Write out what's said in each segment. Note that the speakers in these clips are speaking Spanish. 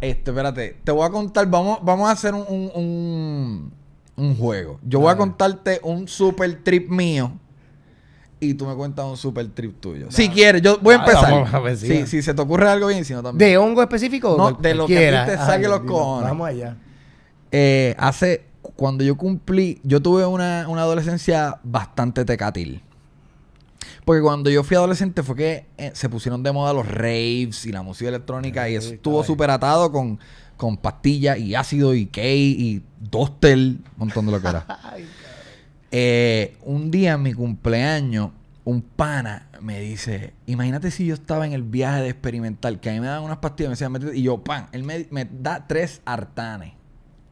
este, espérate, te voy a contar, vamos, vamos a hacer un, un, un, juego. Yo voy a, contarte un super trip mío y tú me cuentas un super trip tuyo. Si quieres, yo voy a ah, empezar. si, se te ocurre algo bien, si no también. ¿De hongo específico? No, de lo que te ah, saque los conos. Vamos allá. Eh, hace, cuando yo cumplí, yo tuve una, una adolescencia bastante tecatil. Porque cuando yo fui adolescente fue que eh, se pusieron de moda los raves y la música electrónica y estuvo súper atado con, con pastillas y ácido y cake y dostel, un montón de lo que eh, un día en mi cumpleaños, un pana me dice, imagínate si yo estaba en el viaje de experimental, que a mí me dan unas pastillas, me decían, y yo, pan, él me, me da tres artanes.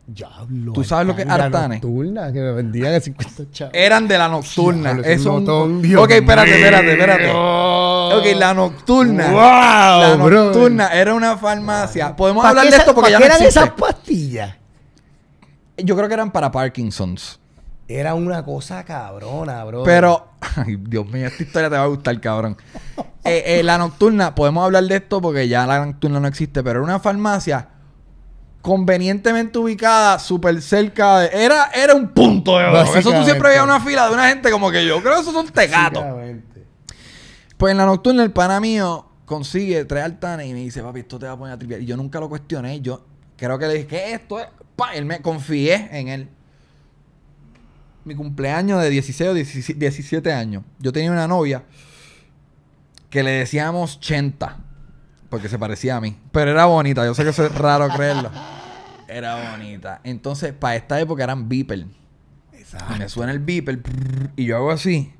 Diablo. ¿Tú sabes lo que es Artane? Nocturna, que me vendían a 50 chavos. Eran de la nocturna. eso un Ok, espérate, espérate, espérate. Ok, la nocturna. Wow, la nocturna era una farmacia. Podemos hablar de esto porque ya no eran esas pastillas? Yo creo que eran para Parkinson's. Era una cosa cabrona, bro. Pero, ay, Dios mío, esta historia te va a gustar, cabrón. Eh, eh, la nocturna, podemos hablar de esto porque ya la nocturna no existe, pero era una farmacia convenientemente ubicada, súper cerca de. Era, era un punto de Eso tú siempre veías una fila de una gente como que yo creo que esos son tecatos. Pues en la nocturna, el pana mío consigue tres altanes y me dice, papi, esto te va a poner a tripear. Y yo nunca lo cuestioné. Yo creo que le dije, ¿qué esto es? Pa, él me confié en él. Mi cumpleaños de 16 o 17 años. Yo tenía una novia que le decíamos 80 porque se parecía a mí. Pero era bonita, yo sé que es raro creerlo. Era bonita. Entonces, para esta época eran beeper. Exacto. me suena el beeper y yo hago así.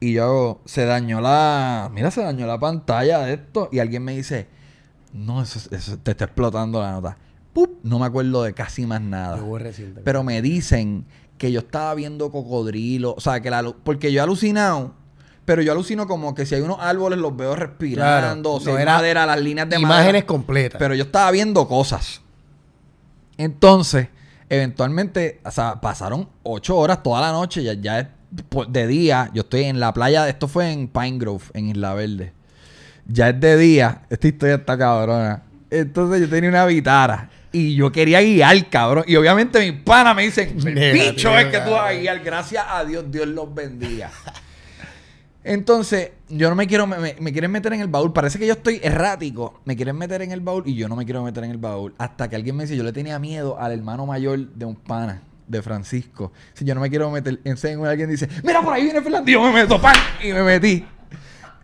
Y yo hago, se dañó la. Mira, se dañó la pantalla de esto. Y alguien me dice, no, eso, te está explotando la nota. No me acuerdo de casi más nada. Pero me dicen que yo estaba viendo cocodrilo. O sea, que la. Porque yo he alucinado. Pero yo alucino como que si hay unos árboles los veo respirando, claro, o era, madera, las líneas de Imágenes completas. Pero yo estaba viendo cosas. Entonces, eventualmente, o sea, pasaron ocho horas toda la noche, ya, es de día, yo estoy en la playa, esto fue en Pine Grove, en Isla Verde. Ya es de día, esta historia está cabrona. Entonces yo tenía una guitarra y yo quería guiar, cabrón. Y obviamente mis pana me dicen, bicho es que tú vas a guiar, gracias a Dios, Dios los bendiga. Entonces, yo no me quiero, me, quieren meter en el baúl. Parece que yo estoy errático. Me quieren meter en el baúl y yo no me quiero meter en el baúl. Hasta que alguien me dice, yo le tenía miedo al hermano mayor de un pana, de Francisco. Si yo no me quiero meter en alguien dice, mira por ahí viene Fernando. me meto, pan, y me metí.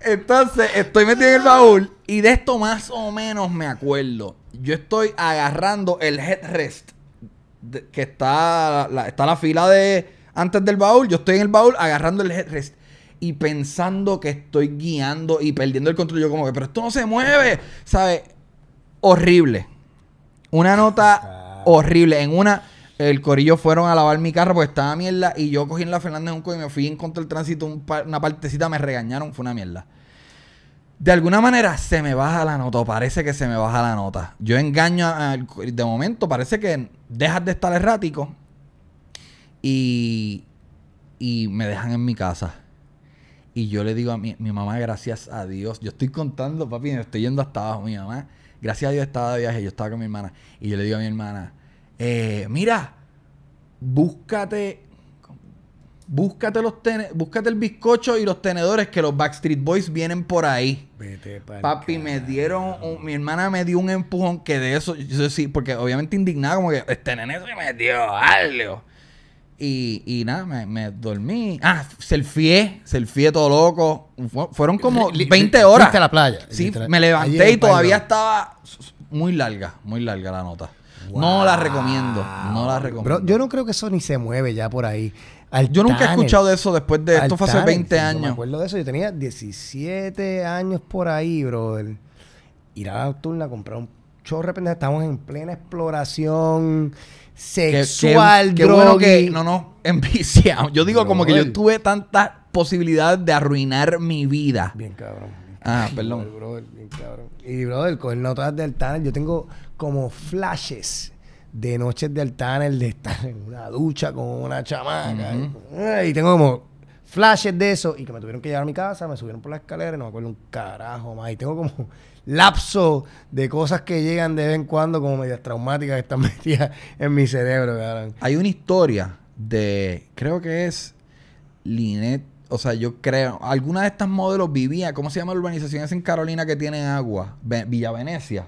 Entonces, estoy metido en el baúl y de esto más o menos me acuerdo. Yo estoy agarrando el headrest que está la, está la fila de antes del baúl. Yo estoy en el baúl agarrando el headrest y pensando que estoy guiando y perdiendo el control. Yo como que, pero esto no se mueve, ¿sabes? Horrible. Una nota horrible. En una, el corillo fueron a lavar mi carro porque estaba mierda y yo cogí en la Fernández un y me fui en contra del tránsito una partecita, me regañaron, fue una mierda. De alguna manera se me baja la nota, o parece que se me baja la nota. Yo engaño al, de momento, parece que dejas de estar errático y, y me dejan en mi casa. Y yo le digo a mi, mi mamá, gracias a Dios. Yo estoy contando, papi, estoy yendo hasta abajo. Mi mamá, gracias a Dios, estaba de viaje. Yo estaba con mi hermana. Y yo le digo a mi hermana, eh, mira, búscate. Búscate, los tene búscate el bizcocho y los tenedores que los Backstreet Boys vienen por ahí. Papi, me dieron, mi hermana me dio un empujón que de eso, yo sí, porque obviamente indignada, como que este nene se dio algo. Y, nada, me, me, dormí. Ah, selfie, selfie todo loco. Fueron como 20 horas. Fuiste a la playa. Sí, me levanté y todavía estaba muy larga, muy larga la nota. No la recomiendo, no la recomiendo. Bro, yo no creo que eso ni se mueve ya por ahí. Yo nunca he escuchado de eso después de... Esto fue hace 20 años. Yo me acuerdo de eso. Yo tenía 17 años por ahí, bro. Ir a la nocturna a comprar un de repente estamos en plena exploración sexual, qué, qué, que no no, Yo digo como que yo tuve tantas posibilidades de arruinar mi vida. Bien cabrón. ah, perdón. brother, Y brother, coger notas del tunnel, yo tengo como flashes de noches del el de estar en una ducha con una chamaca. y tengo como flashes de eso y que me tuvieron que llevar a mi casa, me subieron por la escalera y no me acuerdo un carajo más. Y tengo como lapso de cosas que llegan de vez en cuando como medias traumáticas que están metidas en mi cerebro, Hay una historia de, creo que es Linet, o sea, yo creo, alguna de estas modelos vivía, ¿cómo se llama la urbanización esa en Carolina que tiene agua? Villa Venecia.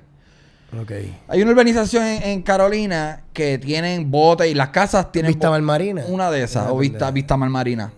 Okay. Hay una urbanización en, Carolina que tienen botes y las casas tienen... Vista Marina. Una de esas, ah, o Vista, Vista Marina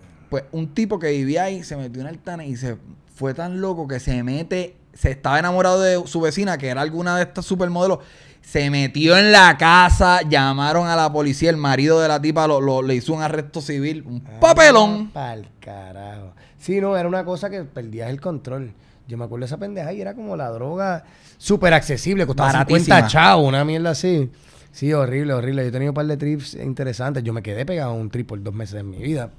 un tipo que vivía ahí se metió en el tan y se fue tan loco que se mete, se estaba enamorado de su vecina, que era alguna de estas supermodelos. Se metió en la casa, llamaron a la policía, el marido de la tipa lo, le hizo un arresto civil, un ah, papelón. Pa'l carajo. Sí, no, era una cosa que perdías el control. Yo me acuerdo de esa pendeja y era como la droga Super accesible, costaba Baratísima. 50 una mierda así. Sí, horrible, horrible. Yo he tenido un par de trips interesantes. Yo me quedé pegado a un trip por dos meses de mi vida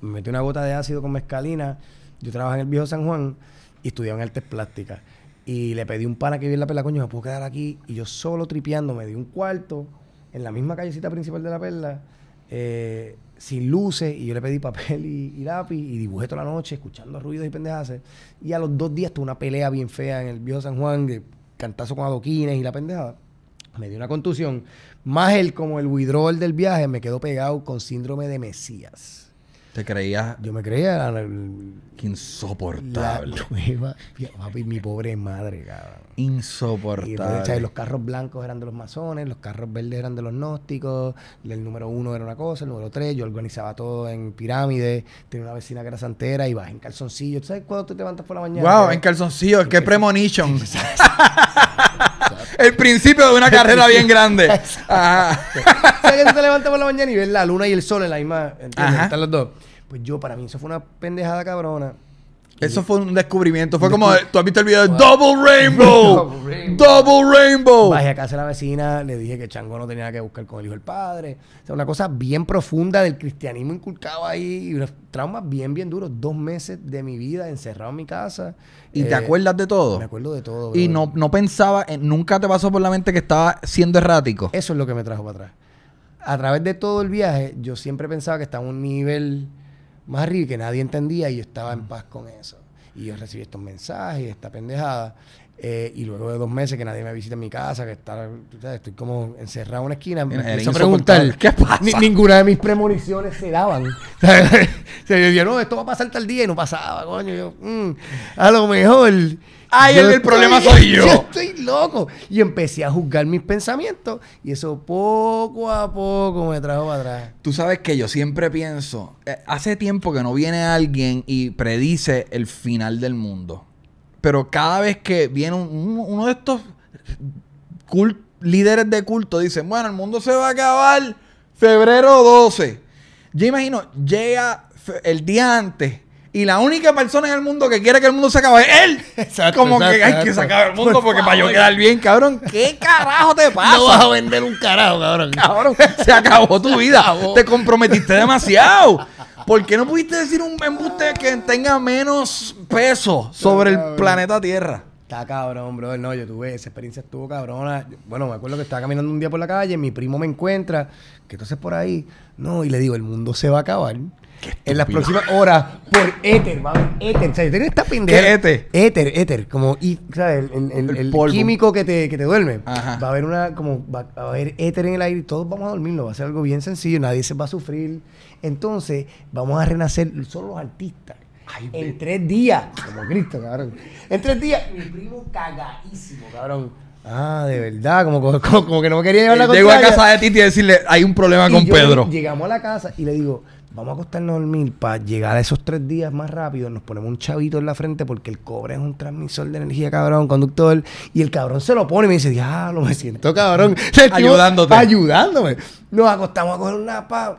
me metí una gota de ácido con mescalina Yo trabajaba en el viejo San Juan y estudiaba en artes plásticas. Y le pedí un pana que vive la perla, coño, me puedo quedar aquí. Y yo solo tripeando, me di un cuarto en la misma callecita principal de la perla, eh, sin luces. Y yo le pedí papel y, lápiz y dibujé toda la noche, escuchando ruidos y pendejadas. Y a los dos días tuve una pelea bien fea en el viejo San Juan, cantazo con adoquines y la pendejada. Me dio una contusión. Más el como el withdrawal del viaje, me quedó pegado con síndrome de Mesías. ¿Te creías? Yo me creía. La, insoportable. mi pobre madre, cabrón. Pues, insoportable. Y, los carros blancos eran de los masones, los carros verdes eran de los gnósticos, el número uno era una cosa, el número tres, yo organizaba todo en pirámides, tenía una vecina que era santera y vas en calzoncillo. ¿Tú sabes cuándo te levantas por la mañana? Wow, en calzoncillo, qué premonition. el principio de una carrera bien grande. Ajá. que tú te levantas por la mañana y ves la luna y el sol en la misma. Están los dos. Pues yo, para mí, eso fue una pendejada cabrona. Eso fue un descubrimiento. Fue como, tú has visto el video de Double Rainbow. Double Rainbow. Bajé a casa de la vecina, le dije que Chango no tenía que buscar con el hijo del padre. O sea, una cosa bien profunda del cristianismo inculcado ahí. Y unos traumas bien, bien duros. Dos meses de mi vida encerrado en mi casa. ¿Y te eh, acuerdas de todo? Me acuerdo de todo. Y no, no pensaba, eh, nunca te pasó por la mente que estaba siendo errático. Eso es lo que me trajo para atrás. A través de todo el viaje, yo siempre pensaba que estaba en un nivel más arriba que nadie entendía y yo estaba en paz con eso. Y yo recibí estos mensajes, esta pendejada. Eh, y luego de dos meses que nadie me visita en mi casa, que estoy como encerrado en una esquina, me preguntar, ¿qué pasa? ninguna de mis premoniciones se daban. se decía, no, esto va a pasar tal día y no pasaba, coño. Yo, mm, a lo mejor. Ay, el, problema soy yo. Yo estoy loco. Y empecé a juzgar mis pensamientos y eso poco a poco me trajo para atrás. Tú sabes que yo siempre pienso, eh, hace tiempo que no viene alguien y predice el final del mundo. Pero cada vez que viene uno de estos líderes de culto, dicen, bueno, el mundo se va a acabar febrero 12. Yo imagino, llega el día antes y la única persona en el mundo que quiere que el mundo se acabe es él. Como que hay que sacar el mundo porque para yo quedar bien, cabrón. ¿Qué carajo te pasa? No vas a vender un carajo, cabrón. se acabó tu vida. Te comprometiste demasiado. ¿Por qué no pudiste decir un embuste que tenga menos peso sobre el planeta Tierra? Está cabrón, brother. No, yo tuve, esa experiencia estuvo cabrona. Bueno, me acuerdo que estaba caminando un día por la calle, mi primo me encuentra, que entonces por ahí, no, y le digo, el mundo se va a acabar. En las próximas horas, por éter, va a haber éter. O sea, tengo esta pendeja. éter? Éter, éter. Como, El, químico que te, que te duerme. Va a haber una, como, va a haber éter en el aire y todos vamos a No Va a ser algo bien sencillo, nadie se va a sufrir. Entonces, vamos a renacer solo los artistas en tres días. Como Cristo, cabrón. En tres días. Mi primo cagadísimo, cabrón. Ah, de verdad, como, que no me quería llevar la cosa. Llego a casa de Titi y decirle, hay un problema con Pedro. Llegamos a la casa y le digo, vamos a acostarnos a dormir para llegar a esos tres días más rápido. Nos ponemos un chavito en la frente porque el cobre es un transmisor de energía, cabrón, conductor. Y el cabrón se lo pone y me dice, diablo, me siento cabrón. Ayudándote. Ayudándome. Nos acostamos a coger una pa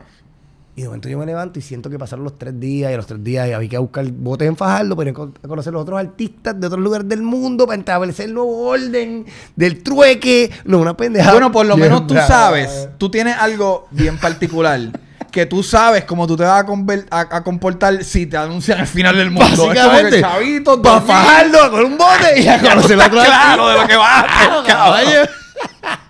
y de momento yo me levanto y siento que pasaron los tres días y a los tres días y había que buscar botes en Fajardo, pero a conocer a los otros artistas de otros lugares del mundo para establecer el nuevo orden del trueque. No, una pendejada. Bueno, por lo menos tú sabes, tú tienes algo bien particular. que tú sabes cómo tú te vas a, comportar si te anuncian el final del mundo. Básicamente, es chavito, para con un bote y a conocer la Claro, de lo que vas a